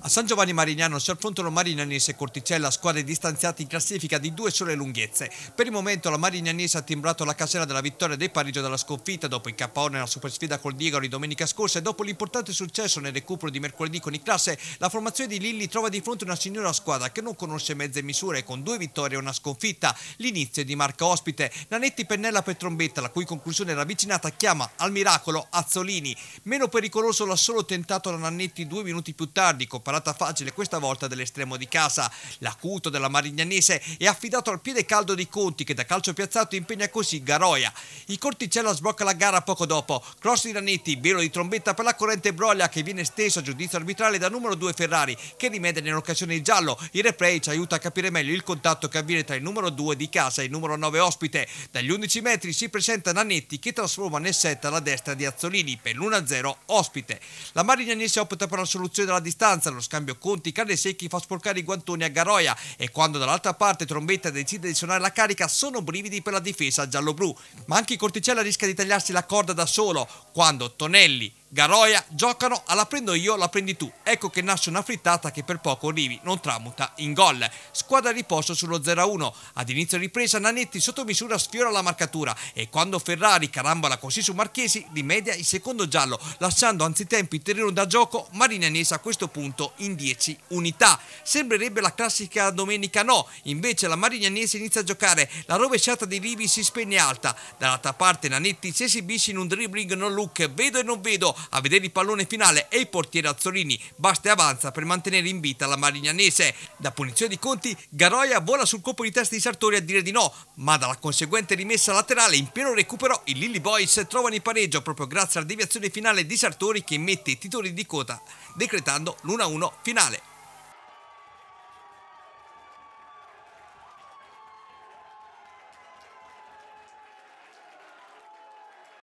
A San Giovanni Marignano si affrontano Marignanese e Corticella, squadre distanziate in classifica di due sole lunghezze. Per il momento la Marignanese ha timbrato la casella della vittoria dei Parigi dalla sconfitta dopo il KO nella supersfida col Diego di domenica scorsa e dopo l'importante successo nel recupero di mercoledì con i classe, la formazione di Lilli trova di fronte una signora squadra che non conosce mezze misure con due vittorie e una sconfitta. L'inizio è di marca ospite, Nanetti pennella per trombetta, la cui conclusione ravvicinata chiama al miracolo Azzolini. Meno pericoloso l'ha solo tentato la Nanetti due minuti più tardi con Monaco. Ecco, parata facile questa volta dell'estremo di casa. L'acuto della Marignanese è affidato al piede caldo di Conti che da calcio piazzato impegna così Garoia. Il corticello sblocca la gara poco dopo. Cross di Ranetti, velo di trombetta per la corrente Broglia che viene steso a giudizio arbitrale da numero 2 Ferrari che rimede nell'occasione il giallo. Il replay ci aiuta a capire meglio il contatto che avviene tra il numero 2 di casa e il numero 9 ospite. Dagli 11 metri si presenta Nanetti che trasforma nel set alla destra di Azzolini per l'1-0 ospite. La Marignanese opta per la soluzione della distanza mancanza dello scambio conti carne secchi fa sporcare i guantoni a Garoia e quando dall'altra parte Trombetta decide di suonare la carica sono brividi per la difesa giallo-blu. Ma anche Corticella rischia di tagliarsi la corda da solo quando Tonelli Garoia, giocano, alla ah, prendo io, la prendi tu. Ecco che nasce una frittata che per poco Rivi non tramuta in gol. Squadra riposto sullo 0-1. Ad inizio ripresa Nanetti sotto misura sfiora la marcatura e quando Ferrari carambola così su Marchesi rimedia il secondo giallo, lasciando anzitempo il terreno da gioco Marina Nese a questo punto in 10 unità. Sembrerebbe la classica domenica no, invece la Marignanese inizia a giocare, la rovesciata di Rivi si spegne alta. Dall'altra parte Nanetti si esibisce in un dribbling non look, vedo e non vedo, a vedere il pallone finale e il portiere Azzolini basta e avanza per mantenere in vita la Marignanese. Da punizione di Conti, Garoia vola sul colpo di testa di Sartori a dire di no, ma dalla conseguente rimessa laterale in pieno recupero i Lilly Boys trovano il pareggio proprio grazie alla deviazione finale di Sartori che mette i titoli di coda, decretando l'1-1 finale.